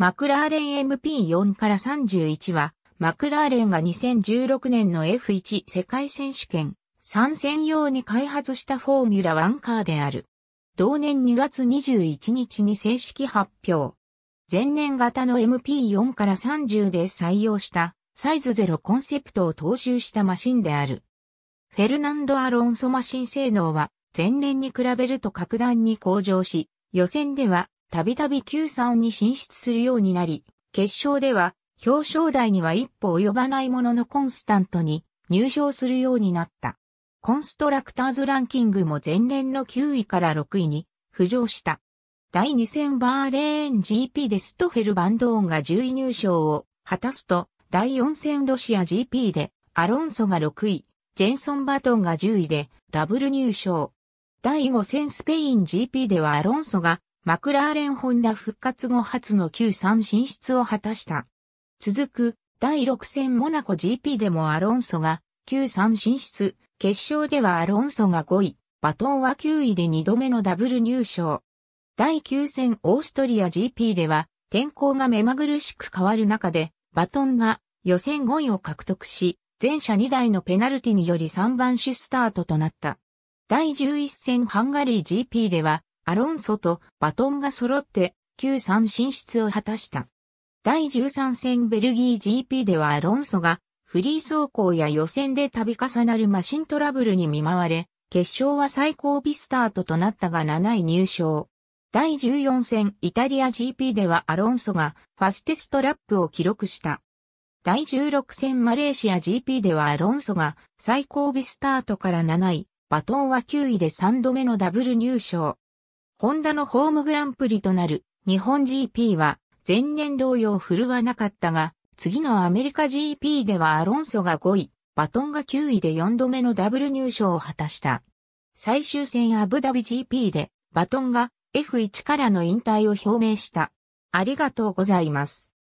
マクラーレン MP4 から31は、マクラーレンが2016年の F1 世界選手権参戦用に開発したフォーミュラ1カーである。同年2月21日に正式発表。前年型の MP4 から30で採用したサイズゼロコンセプトを踏襲したマシンである。フェルナンド・アロンソマシン性能は前年に比べると格段に向上し、予選ではたびたび Q3 に進出するようになり、決勝では表彰台には一歩及ばないもののコンスタントに入賞するようになった。コンストラクターズランキングも前年の9位から6位に浮上した。第2戦バーレーン GP でストフェル・バンドーンが10位入賞を果たすと、第4戦ロシア GP でアロンソが6位、ジェンソン・バトンが10位でダブル入賞。第5戦スペイン GP ではアロンソがマクラーレンホンダ復活後初の Q3 進出を果たした。続く、第6戦モナコ GP でもアロンソが Q3 進出、決勝ではアロンソが5位、バトンは9位で2度目のダブル入賞。第9戦オーストリア GP では天候が目まぐるしく変わる中で、バトンが予選5位を獲得し、全者2台のペナルティにより3番手スタートとなった。第11戦ハンガリー GP では、アロンソとバトンが揃って、Q3 進出を果たした。第13戦ベルギー GP ではアロンソが、フリー走行や予選で度重なるマシントラブルに見舞われ、決勝は最高尾スタートとなったが7位入賞。第14戦イタリア GP ではアロンソがファステストラップを記録した。第16戦マレーシア GP ではアロンソが最後尾スタートから7位、バトンは9位で3度目のダブル入賞。ホンダのホームグランプリとなる日本 GP は前年同様振るわなかったが、次のアメリカ GP ではアロンソが5位、バトンが9位で4度目のダブル入賞を果たした。最終戦アブダビ GP でバトンが F1 からの引退を表明した。ありがとうございます。